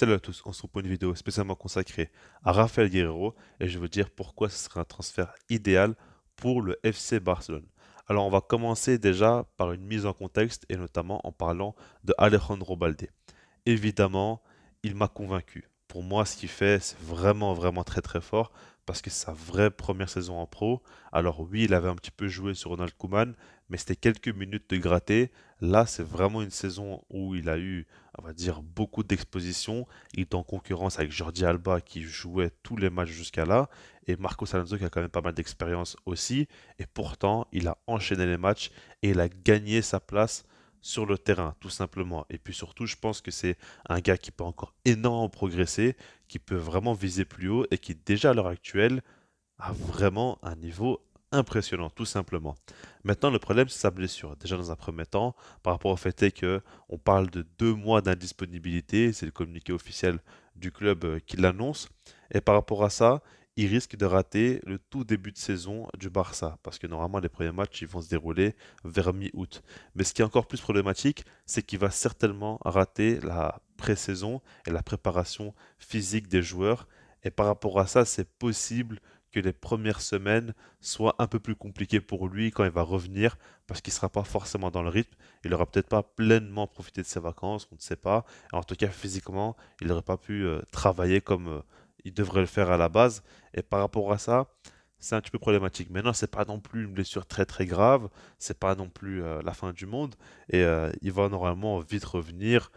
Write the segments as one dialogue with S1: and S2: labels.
S1: Salut à tous, on se retrouve pour une vidéo spécialement consacrée à Rafael Guerrero et je vais vous dire pourquoi ce serait un transfert idéal pour le FC Barcelone. Alors on va commencer déjà par une mise en contexte et notamment en parlant de Alejandro Balde. Évidemment, il m'a convaincu. Pour moi, ce qu'il fait, c'est vraiment, vraiment très, très fort parce que c'est sa vraie première saison en pro. Alors oui, il avait un petit peu joué sur Ronald Koeman, mais c'était quelques minutes de gratter Là, c'est vraiment une saison où il a eu, on va dire, beaucoup d'exposition. Il est en concurrence avec Jordi Alba qui jouait tous les matchs jusqu'à là et Marco Alonso qui a quand même pas mal d'expérience aussi. Et pourtant, il a enchaîné les matchs et il a gagné sa place sur le terrain, tout simplement. Et puis surtout, je pense que c'est un gars qui peut encore énormément progresser, qui peut vraiment viser plus haut et qui déjà à l'heure actuelle a vraiment un niveau impressionnant, tout simplement. Maintenant, le problème, c'est sa blessure. Déjà, dans un premier temps, par rapport au fait que on parle de deux mois d'indisponibilité, c'est le communiqué officiel du club euh, qui l'annonce. Et par rapport à ça, il risque de rater le tout début de saison du Barça, parce que normalement les premiers matchs ils vont se dérouler vers mi-août. Mais ce qui est encore plus problématique, c'est qu'il va certainement rater la pré-saison et la préparation physique des joueurs. Et par rapport à ça, c'est possible que les premières semaines soient un peu plus compliquées pour lui quand il va revenir, parce qu'il ne sera pas forcément dans le rythme, il n'aura peut-être pas pleinement profité de ses vacances, on ne sait pas, en tout cas physiquement, il n'aurait pas pu euh, travailler comme euh, il devrait le faire à la base, et par rapport à ça, c'est un petit peu problématique. Mais Maintenant, n'est pas non plus une blessure très très grave, c'est pas non plus euh, la fin du monde, et il va normalement vite revenir,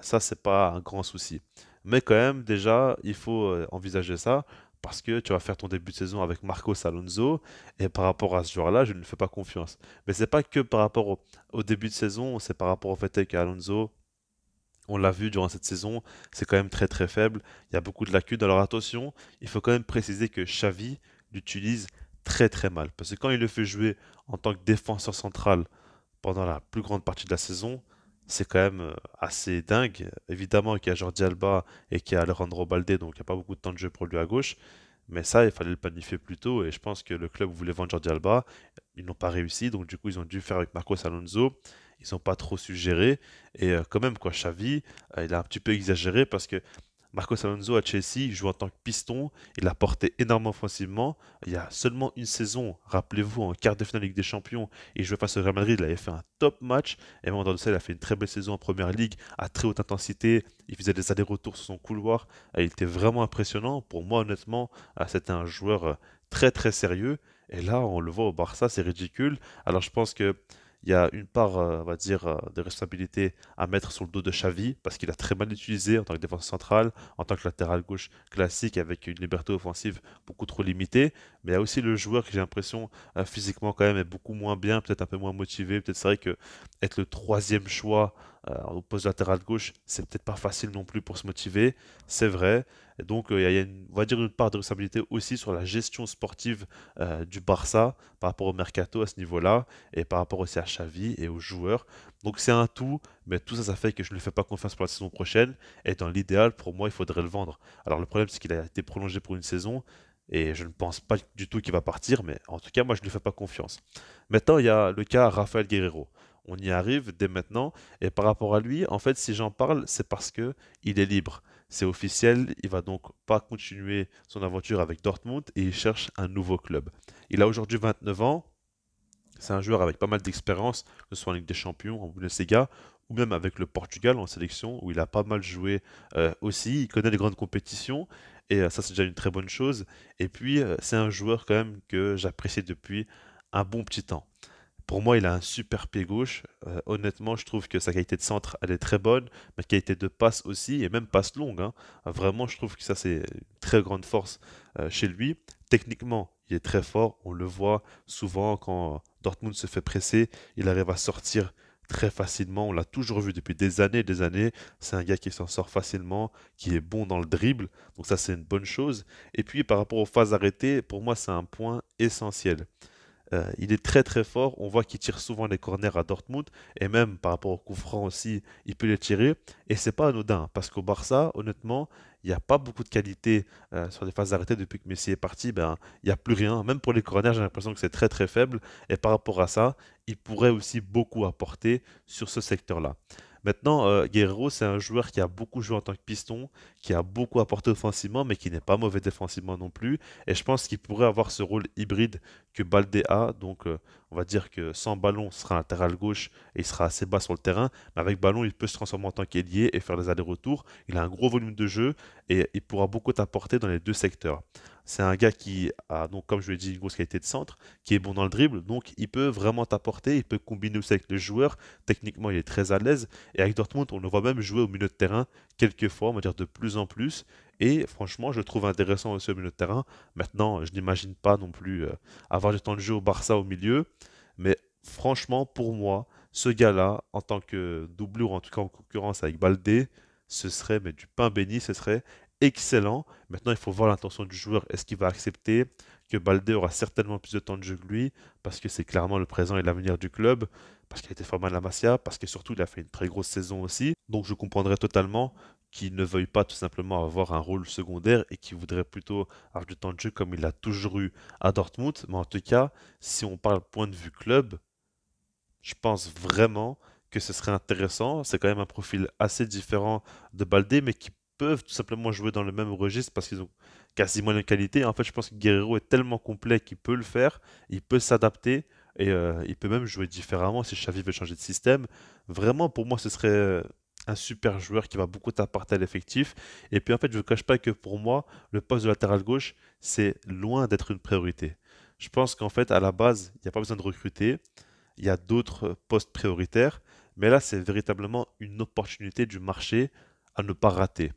S1: ça n'est pas un grand souci. Mais quand même, déjà, il faut envisager ça, parce que tu vas faire ton début de saison avec Marcos Alonso et par rapport à ce joueur-là, je ne lui fais pas confiance. Mais ce c'est pas que par rapport au, début de saison, c'est par rapport au fait qu'Alonso, on l'a vu durant cette saison, c'est quand même très très faible. Il y a beaucoup de lacunes. Alors attention, il faut quand même préciser que Xavi l'utilise très très mal parce que quand il le fait jouer en tant que défenseur central pendant la plus grande partie de la saison, c'est quand même euh, assez dingue. Évidemment qu'il y a Jordi Alba et qu'il y a Alejandro Balde, donc il n'y a pas beaucoup de temps de jeu pour lui à gauche. Mais ça, il fallait le planifier plus tôt. Et je pense que le club voulait vendre Jordi Alba. Ils n'ont pas réussi. Donc, du coup, ils ont dû faire avec Marcos Alonso. Ils n'ont pas trop suggéré. Et euh, quand même, quoi, Xavi, euh, il a un petit peu exagéré parce que Marco Alonso à Chelsea joue en tant que piston, il a porté énormément offensivement. Il y a seulement une saison, rappelez-vous, en quart de finale Ligue des Champions, il jouait face au Real Madrid, il avait fait un top match. Et même il a fait une très belle saison en première ligue, à très haute intensité. Il faisait des allers-retours sur son couloir. Il était vraiment impressionnant. Pour moi, honnêtement, euh, c'était un joueur euh, très très sérieux. Et là, on le voit au Barça, c'est ridicule. Alors je pense que il y a une part, euh, on va dire, euh, de responsabilité à mettre sur le dos de Xavi, parce qu'il a très mal utilisé en tant que défense centrale, en tant que latéral gauche classique, avec une liberté offensive beaucoup trop limitée. Mais il y a aussi le joueur qui, j'ai l'impression, euh, physiquement quand même, est beaucoup moins bien, peut-être un peu moins motivé. Peut-être c'est vrai que être le troisième choix euh, au poste latéral gauche, c'est peut-être pas facile non plus pour se motiver, c'est vrai. donc, euh, il y a, une, va dire une part de responsabilité aussi sur la gestion sportive euh, du Barça par rapport au mercato à ce niveau-là et par rapport aussi à Xavi et aux joueurs. Donc, c'est un tout, mais tout ça, ça fait que je ne lui fais pas confiance pour la saison prochaine. Et dans l'idéal, pour moi, il faudrait le vendre. Alors, le problème, c'est qu'il a été prolongé pour une saison. Et je ne pense pas du tout qu'il va partir, mais en tout cas, moi, je ne lui fais pas confiance. Maintenant, il y a le cas Rafael Guerrero on y arrive dès maintenant. Et par rapport à lui, en fait, si j'en parle, c'est parce que il est libre. C'est officiel, il va donc pas continuer son aventure avec Dortmund et il cherche un nouveau club. Il a aujourd'hui 29 ans. C'est un joueur avec pas mal d'expérience, que ce soit en Ligue des Champions, en Bundesliga ou même avec le Portugal en sélection où il a pas mal joué euh, aussi. Il connaît les grandes compétitions et euh, ça c'est déjà une très bonne chose. Et puis euh, c'est un joueur quand même que j'apprécie depuis un bon petit temps. Pour moi, il a un super pied gauche. Euh, honnêtement, je trouve que sa qualité de centre, elle est très bonne, mais qualité de passe aussi, et même passe longue. Hein. Euh, vraiment, je trouve que ça, c'est une très grande force euh, chez lui. Techniquement, il est très fort. On le voit souvent quand Dortmund se fait presser, il arrive à sortir très facilement. On l'a toujours vu depuis des années et des années. C'est un gars qui s'en sort facilement, qui est bon dans le dribble. Donc ça, c'est une bonne chose. Et puis, par rapport aux phases arrêtées, pour moi, c'est un point essentiel. Euh, il est très très fort. On voit qu'il tire souvent les corners à Dortmund et même par rapport au coup franc aussi, il peut les tirer. Et c'est pas anodin hein, parce qu'au Barça, honnêtement, il n'y a pas beaucoup de qualité euh, sur les phases arrêtées depuis que Messi est parti. Ben, il n'y a plus rien. Même pour les corners, j'ai l'impression que c'est très très faible. Et par rapport à ça, il pourrait aussi beaucoup apporter sur ce secteur-là. Maintenant, euh, Guerrero, c'est un joueur qui a beaucoup joué en tant que piston, qui a beaucoup apporté offensivement, mais qui n'est pas mauvais défensivement non plus. Et je pense qu'il pourrait avoir ce rôle hybride que Balde a. Donc, euh, on va dire que sans ballon, il sera un latéral gauche et il sera assez bas sur le terrain. Mais avec ballon, il peut se transformer en tant qu'ailier et faire des allers-retours. Il a un gros volume de jeu et il pourra beaucoup t'apporter dans les deux secteurs. C'est un gars qui a, donc, comme je l'ai dit, une grosse qualité de centre, qui est bon dans le dribble, donc il peut vraiment t'apporter, il peut combiner aussi avec le joueur. Techniquement, il est très à l'aise. Et avec Dortmund, on le voit même jouer au milieu de terrain quelques fois, on va dire de plus en plus. Et franchement, je trouve intéressant aussi au milieu de terrain. Maintenant, je n'imagine pas non plus euh, avoir du temps de jouer au Barça au milieu. Mais franchement, pour moi, ce gars-là, en tant que doublure, en tout cas en concurrence avec Baldé, ce serait mais du pain béni, ce serait excellent. Maintenant, il faut voir l'intention du joueur. Est-ce qu'il va accepter que Balde aura certainement plus de temps de jeu que lui Parce que c'est clairement le présent et l'avenir du club. Parce qu'il a été formé à la Masia. Parce que surtout, il a fait une très grosse saison aussi. Donc, je comprendrais totalement qu'il ne veuille pas tout simplement avoir un rôle secondaire et qu'il voudrait plutôt avoir du temps de jeu comme il l'a toujours eu à Dortmund. Mais en tout cas, si on parle point de vue club, je pense vraiment que ce serait intéressant. C'est quand même un profil assez différent de Balde, mais qui peuvent tout simplement jouer dans le même registre parce qu'ils ont quasiment la qualité. En fait, je pense que Guerrero est tellement complet qu'il peut le faire, il peut s'adapter et euh, il peut même jouer différemment si Xavi veut changer de système. Vraiment, pour moi, ce serait euh, un super joueur qui va beaucoup t'apporter à l'effectif. Et puis, en fait, je ne cache pas que pour moi, le poste de latéral gauche, c'est loin d'être une priorité. Je pense qu'en fait, à la base, il n'y a pas besoin de recruter. Il y a d'autres euh, postes prioritaires. Mais là, c'est véritablement une opportunité du marché à ne pas rater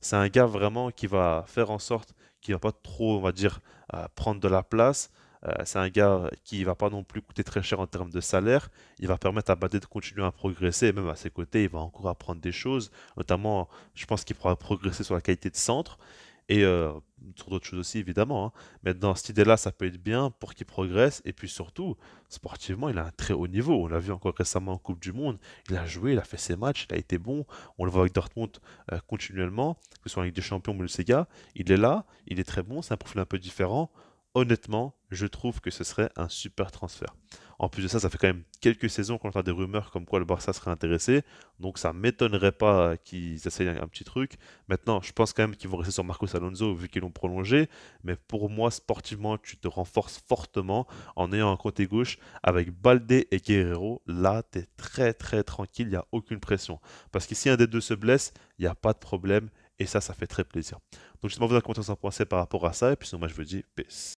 S1: c'est un gars vraiment qui va faire en sorte qu'il ne va pas trop, on va dire, euh, prendre de la place. Euh, c'est un gars euh, qui ne va pas non plus coûter très cher en termes de salaire. Il va permettre à Badet de continuer à progresser. même à ses côtés, il va encore apprendre des choses. Notamment, je pense qu'il pourra progresser sur la qualité de centre et euh, sur d'autres choses aussi évidemment. Hein. Mais dans cette idée-là, ça peut être bien pour qu'il progresse et puis surtout, sportivement, il a un très haut niveau. On l'a vu encore récemment en Coupe du Monde. Il a joué, il a fait ses matchs, il a été bon. On le voit avec Dortmund euh, continuellement, que ce soit en Ligue des Champions ou Sega. Il est là, il est très bon, c'est un profil un peu différent. Honnêtement, je trouve que ce serait un super transfert. En plus de ça, ça fait quand même quelques saisons qu'on entend des rumeurs comme quoi le Barça serait intéressé. Donc ça m'étonnerait pas euh, qu'ils essayent un, petit truc. Maintenant, je pense quand même qu'ils vont rester sur Marcos Alonso vu qu'ils l'ont prolongé. Mais pour moi, sportivement, tu te renforces fortement en ayant un côté gauche avec Balde et Guerrero. Là, tu es très très tranquille, il n'y a aucune pression. Parce que si un des deux se blesse, il n'y a pas de problème. Et ça, ça fait très plaisir. Donc justement, vous avez commenté sur en par rapport à ça. Et puis sinon, moi, je vous dis peace.